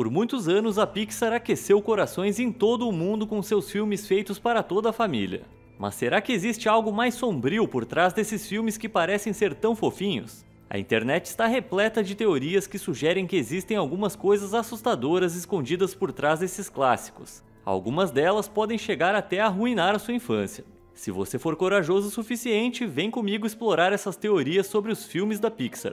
Por muitos anos, a Pixar aqueceu corações em todo o mundo com seus filmes feitos para toda a família. Mas será que existe algo mais sombrio por trás desses filmes que parecem ser tão fofinhos? A internet está repleta de teorias que sugerem que existem algumas coisas assustadoras escondidas por trás desses clássicos. Algumas delas podem chegar até a arruinar a sua infância. Se você for corajoso o suficiente, vem comigo explorar essas teorias sobre os filmes da Pixar.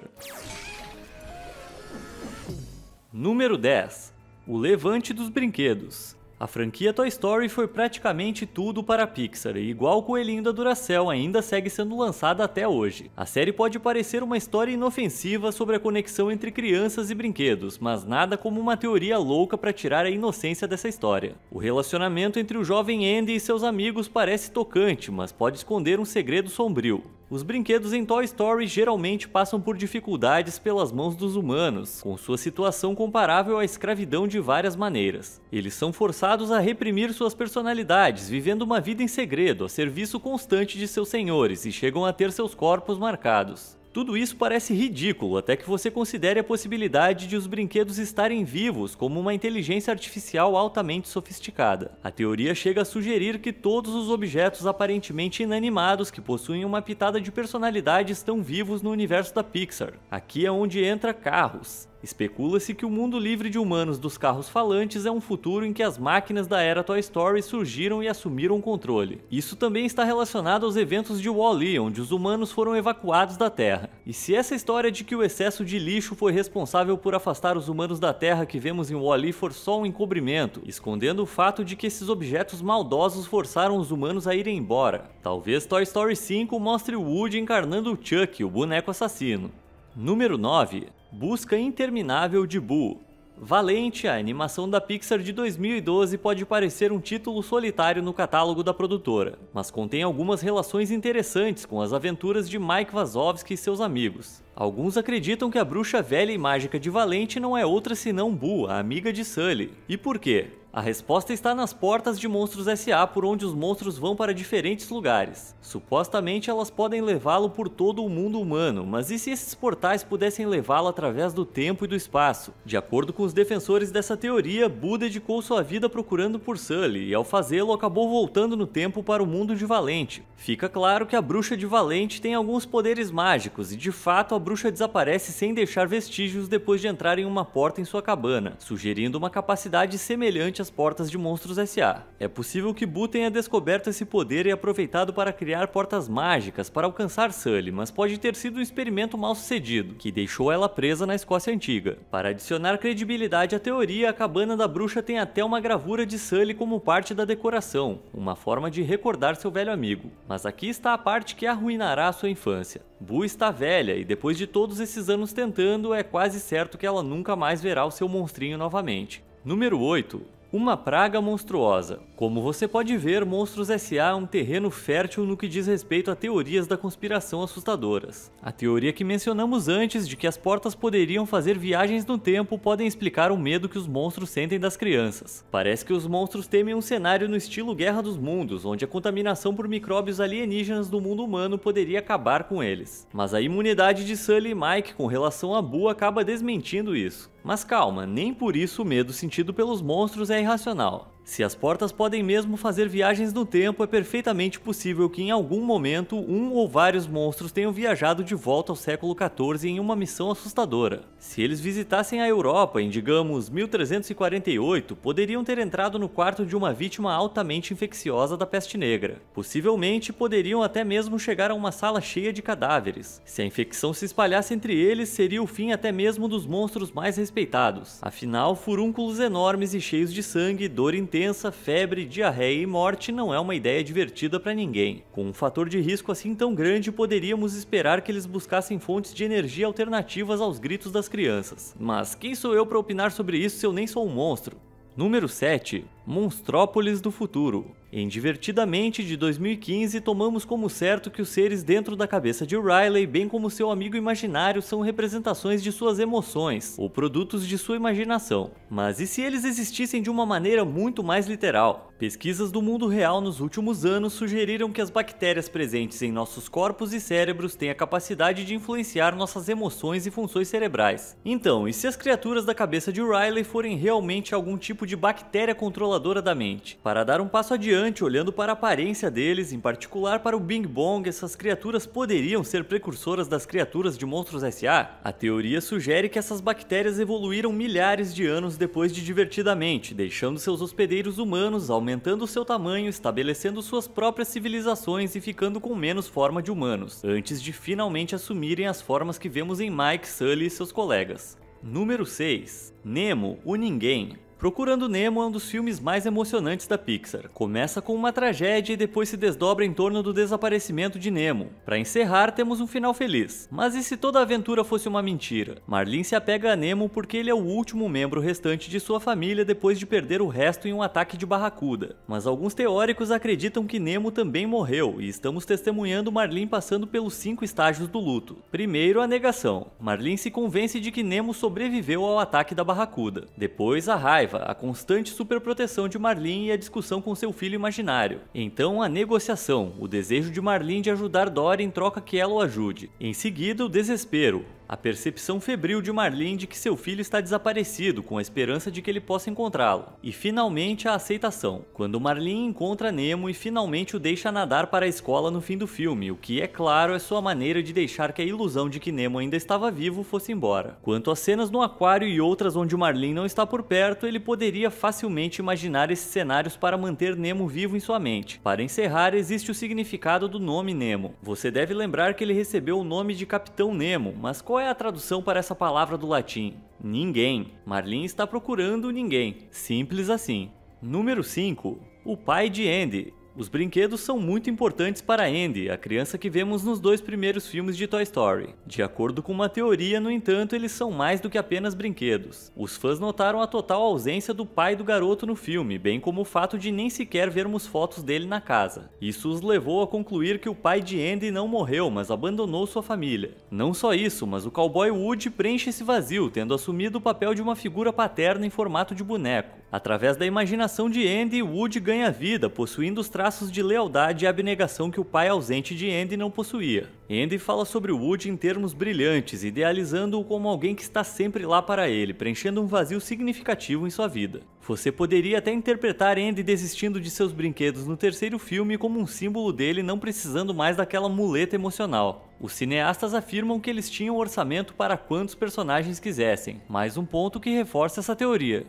Número 10 O Levante dos Brinquedos. A franquia Toy Story foi praticamente tudo para a Pixar, e igual Coelhinho da Duracell ainda segue sendo lançada até hoje. A série pode parecer uma história inofensiva sobre a conexão entre crianças e brinquedos, mas nada como uma teoria louca para tirar a inocência dessa história. O relacionamento entre o jovem Andy e seus amigos parece tocante, mas pode esconder um segredo sombrio. Os brinquedos em Toy Story geralmente passam por dificuldades pelas mãos dos humanos, com sua situação comparável à escravidão de várias maneiras. Eles são forçados a reprimir suas personalidades, vivendo uma vida em segredo, a serviço constante de seus senhores, e chegam a ter seus corpos marcados. Tudo isso parece ridículo até que você considere a possibilidade de os brinquedos estarem vivos como uma inteligência artificial altamente sofisticada. A teoria chega a sugerir que todos os objetos aparentemente inanimados que possuem uma pitada de personalidade estão vivos no universo da Pixar. Aqui é onde entra carros. Especula-se que o mundo livre de humanos dos carros falantes é um futuro em que as máquinas da era Toy Story surgiram e assumiram o controle. Isso também está relacionado aos eventos de Wall-E, onde os humanos foram evacuados da Terra. E se essa história de que o excesso de lixo foi responsável por afastar os humanos da Terra que vemos em Wall-E for só um encobrimento, escondendo o fato de que esses objetos maldosos forçaram os humanos a irem embora. Talvez Toy Story 5 mostre Woody encarnando o Chuck, o boneco assassino. Número 9. Busca Interminável de Boo. Valente, a animação da Pixar de 2012 pode parecer um título solitário no catálogo da produtora, mas contém algumas relações interessantes com as aventuras de Mike Wazowski e seus amigos. Alguns acreditam que a bruxa velha e mágica de Valente não é outra senão Boo, a amiga de Sully. E por quê? A resposta está nas portas de Monstros S.A., por onde os monstros vão para diferentes lugares. Supostamente elas podem levá-lo por todo o mundo humano, mas e se esses portais pudessem levá-lo através do tempo e do espaço? De acordo com os defensores dessa teoria, Buda dedicou sua vida procurando por Sully, e ao fazê-lo acabou voltando no tempo para o mundo de Valente. Fica claro que a bruxa de Valente tem alguns poderes mágicos, e de fato a bruxa desaparece sem deixar vestígios depois de entrar em uma porta em sua cabana, sugerindo uma capacidade semelhante às as portas de Monstros S.A. É possível que Bu tenha descoberto esse poder e aproveitado para criar portas mágicas para alcançar Sully, mas pode ter sido um experimento mal sucedido, que deixou ela presa na Escócia Antiga. Para adicionar credibilidade à teoria, a cabana da bruxa tem até uma gravura de Sully como parte da decoração, uma forma de recordar seu velho amigo. Mas aqui está a parte que arruinará sua infância. Bu está velha e depois de todos esses anos tentando, é quase certo que ela nunca mais verá o seu monstrinho novamente. Número 8. Uma praga monstruosa. Como você pode ver, Monstros S.A. é um terreno fértil no que diz respeito a teorias da conspiração assustadoras. A teoria que mencionamos antes de que as portas poderiam fazer viagens no tempo podem explicar o medo que os monstros sentem das crianças. Parece que os monstros temem um cenário no estilo Guerra dos Mundos, onde a contaminação por micróbios alienígenas do mundo humano poderia acabar com eles. Mas a imunidade de Sully e Mike com relação a Bu acaba desmentindo isso. Mas calma, nem por isso o medo sentido pelos monstros é irracional. Se as portas podem mesmo fazer viagens no tempo, é perfeitamente possível que em algum momento um ou vários monstros tenham viajado de volta ao século XIV em uma missão assustadora. Se eles visitassem a Europa em, digamos, 1348, poderiam ter entrado no quarto de uma vítima altamente infecciosa da peste negra. Possivelmente poderiam até mesmo chegar a uma sala cheia de cadáveres. Se a infecção se espalhasse entre eles, seria o fim até mesmo dos monstros mais respeitados. Afinal, furúnculos enormes e cheios de sangue, dor intensa intensa, febre, diarreia e morte não é uma ideia divertida para ninguém. Com um fator de risco assim tão grande, poderíamos esperar que eles buscassem fontes de energia alternativas aos gritos das crianças. Mas quem sou eu para opinar sobre isso se eu nem sou um monstro? Número 7. Monstrópolis do futuro. Em Divertidamente de 2015, tomamos como certo que os seres dentro da cabeça de Riley, bem como seu amigo imaginário, são representações de suas emoções ou produtos de sua imaginação. Mas e se eles existissem de uma maneira muito mais literal? Pesquisas do mundo real nos últimos anos sugeriram que as bactérias presentes em nossos corpos e cérebros têm a capacidade de influenciar nossas emoções e funções cerebrais. Então, e se as criaturas da cabeça de Riley forem realmente algum tipo de bactéria controladora da mente? Para dar um passo adiante, olhando para a aparência deles, em particular para o Bing Bong, essas criaturas poderiam ser precursoras das criaturas de Monstros S.A. A teoria sugere que essas bactérias evoluíram milhares de anos depois de divertidamente, deixando seus hospedeiros humanos, aumentando seu tamanho, estabelecendo suas próprias civilizações e ficando com menos forma de humanos, antes de finalmente assumirem as formas que vemos em Mike, Sully e seus colegas. Número 6. Nemo, o Ninguém. Procurando Nemo é um dos filmes mais emocionantes da Pixar. Começa com uma tragédia e depois se desdobra em torno do desaparecimento de Nemo. Para encerrar, temos um final feliz. Mas e se toda a aventura fosse uma mentira? Marlin se apega a Nemo porque ele é o último membro restante de sua família depois de perder o resto em um ataque de barracuda. Mas alguns teóricos acreditam que Nemo também morreu e estamos testemunhando Marlin passando pelos cinco estágios do luto. Primeiro, a negação. Marlin se convence de que Nemo sobreviveu ao ataque da barracuda. Depois, a raiva a constante superproteção de Marlin e a discussão com seu filho imaginário. Então, a negociação, o desejo de Marlin de ajudar Dory em troca que ela o ajude. Em seguida, o desespero, a percepção febril de Marlin de que seu filho está desaparecido, com a esperança de que ele possa encontrá-lo. E finalmente a aceitação, quando Marlin encontra Nemo e finalmente o deixa nadar para a escola no fim do filme, o que é claro é sua maneira de deixar que a ilusão de que Nemo ainda estava vivo fosse embora. Quanto às cenas no aquário e outras onde Marlin não está por perto, ele poderia facilmente imaginar esses cenários para manter Nemo vivo em sua mente. Para encerrar, existe o significado do nome Nemo. Você deve lembrar que ele recebeu o nome de Capitão Nemo, mas qual qual é a tradução para essa palavra do latim? Ninguém. Marlin está procurando ninguém. Simples assim. Número 5. O pai de Andy. Os brinquedos são muito importantes para Andy, a criança que vemos nos dois primeiros filmes de Toy Story. De acordo com uma teoria, no entanto, eles são mais do que apenas brinquedos. Os fãs notaram a total ausência do pai do garoto no filme, bem como o fato de nem sequer vermos fotos dele na casa. Isso os levou a concluir que o pai de Andy não morreu, mas abandonou sua família. Não só isso, mas o cowboy Woody preenche esse vazio, tendo assumido o papel de uma figura paterna em formato de boneco. Através da imaginação de Andy, Woody ganha vida, possuindo os traços de lealdade e abnegação que o pai ausente de Andy não possuía. Andy fala sobre Woody em termos brilhantes, idealizando-o como alguém que está sempre lá para ele, preenchendo um vazio significativo em sua vida. Você poderia até interpretar Andy desistindo de seus brinquedos no terceiro filme como um símbolo dele não precisando mais daquela muleta emocional. Os cineastas afirmam que eles tinham orçamento para quantos personagens quisessem, mais um ponto que reforça essa teoria.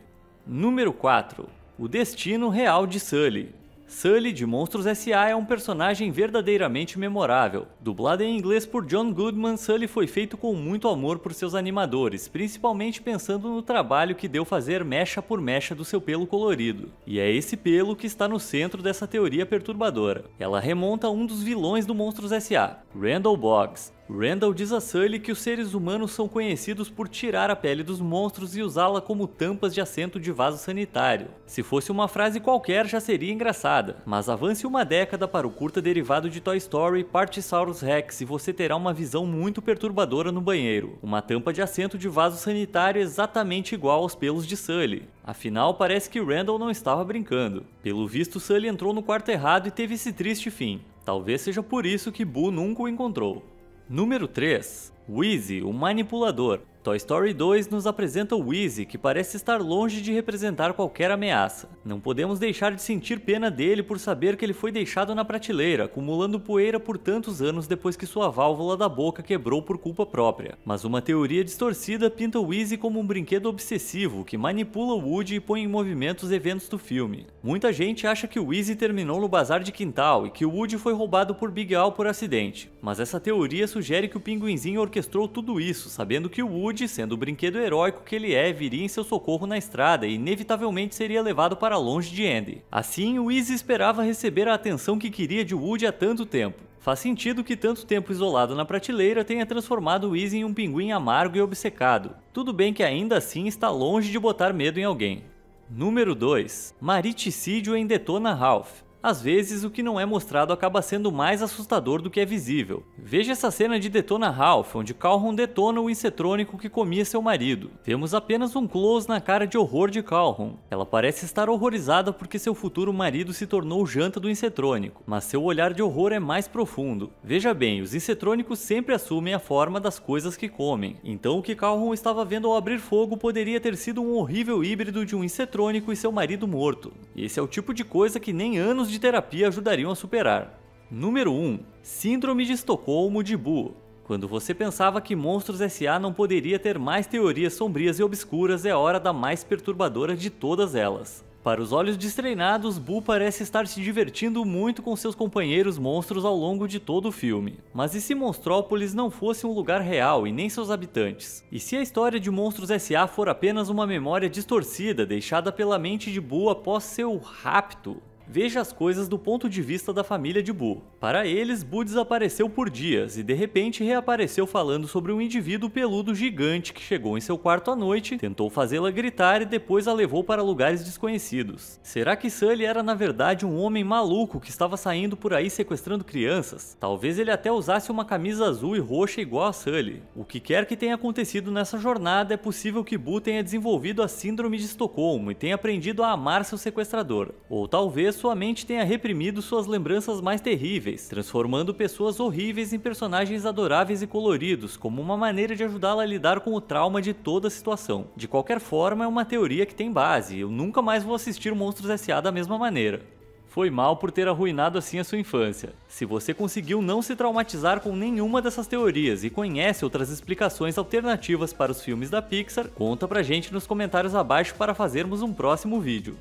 Número 4. O destino real de Sully. Sully de Monstros S.A. é um personagem verdadeiramente memorável. Dublado em inglês por John Goodman, Sully foi feito com muito amor por seus animadores, principalmente pensando no trabalho que deu fazer mecha por mecha do seu pelo colorido. E é esse pelo que está no centro dessa teoria perturbadora. Ela remonta a um dos vilões do Monstros S.A., Randall Boggs, Randall diz a Sully que os seres humanos são conhecidos por tirar a pele dos monstros e usá-la como tampas de assento de vaso sanitário. Se fosse uma frase qualquer já seria engraçada, mas avance uma década para o curta derivado de Toy Story Partisaurus Rex e você terá uma visão muito perturbadora no banheiro. Uma tampa de assento de vaso sanitário é exatamente igual aos pelos de Sully. Afinal, parece que Randall não estava brincando. Pelo visto, Sully entrou no quarto errado e teve esse triste fim. Talvez seja por isso que Boo nunca o encontrou. Número 3. Wheezy, o manipulador. Toy Story 2 nos apresenta o Wheezy, que parece estar longe de representar qualquer ameaça. Não podemos deixar de sentir pena dele por saber que ele foi deixado na prateleira, acumulando poeira por tantos anos depois que sua válvula da boca quebrou por culpa própria. Mas uma teoria distorcida pinta o Wheezy como um brinquedo obsessivo que manipula Woody e põe em movimento os eventos do filme. Muita gente acha que o Wheezy terminou no bazar de quintal e que o Woody foi roubado por Big Al por acidente, mas essa teoria sugere que o pinguinzinho orquestrou tudo isso, sabendo que o Woody Wilde, sendo o brinquedo heróico que ele é, viria em seu socorro na estrada e inevitavelmente seria levado para longe de Andy. Assim, Wheezy esperava receber a atenção que queria de Woody há tanto tempo. Faz sentido que tanto tempo isolado na prateleira tenha transformado Wheezy em um pinguim amargo e obcecado. Tudo bem que ainda assim está longe de botar medo em alguém. Número 2. Mariticídio em Detona Ralph. Às vezes, o que não é mostrado acaba sendo mais assustador do que é visível. Veja essa cena de Detona Ralph, onde Calhoun detona o incetrônico que comia seu marido. Temos apenas um close na cara de horror de Calhoun. Ela parece estar horrorizada porque seu futuro marido se tornou janta do incetrônico, mas seu olhar de horror é mais profundo. Veja bem, os incetrônicos sempre assumem a forma das coisas que comem, então o que Calhoun estava vendo ao abrir fogo poderia ter sido um horrível híbrido de um incetrônico e seu marido morto. Esse é o tipo de coisa que nem anos de terapia ajudariam a superar. Número 1. Síndrome de Estocolmo de Boo. Quando você pensava que Monstros S.A. não poderia ter mais teorias sombrias e obscuras, é hora da mais perturbadora de todas elas. Para os olhos destreinados, Boo parece estar se divertindo muito com seus companheiros monstros ao longo de todo o filme. Mas e se Monstrópolis não fosse um lugar real e nem seus habitantes? E se a história de Monstros S.A. for apenas uma memória distorcida deixada pela mente de Boo após seu rapto? veja as coisas do ponto de vista da família de Boo. Para eles, Boo desapareceu por dias e de repente reapareceu falando sobre um indivíduo peludo gigante que chegou em seu quarto à noite, tentou fazê-la gritar e depois a levou para lugares desconhecidos. Será que Sully era na verdade um homem maluco que estava saindo por aí sequestrando crianças? Talvez ele até usasse uma camisa azul e roxa igual a Sully. O que quer que tenha acontecido nessa jornada, é possível que Boo tenha desenvolvido a síndrome de Estocolmo e tenha aprendido a amar seu sequestrador. Ou talvez sua mente tenha reprimido suas lembranças mais terríveis, transformando pessoas horríveis em personagens adoráveis e coloridos, como uma maneira de ajudá-la a lidar com o trauma de toda a situação. De qualquer forma, é uma teoria que tem base, eu nunca mais vou assistir Monstros S.A. da mesma maneira. Foi mal por ter arruinado assim a sua infância. Se você conseguiu não se traumatizar com nenhuma dessas teorias e conhece outras explicações alternativas para os filmes da Pixar, conta pra gente nos comentários abaixo para fazermos um próximo vídeo.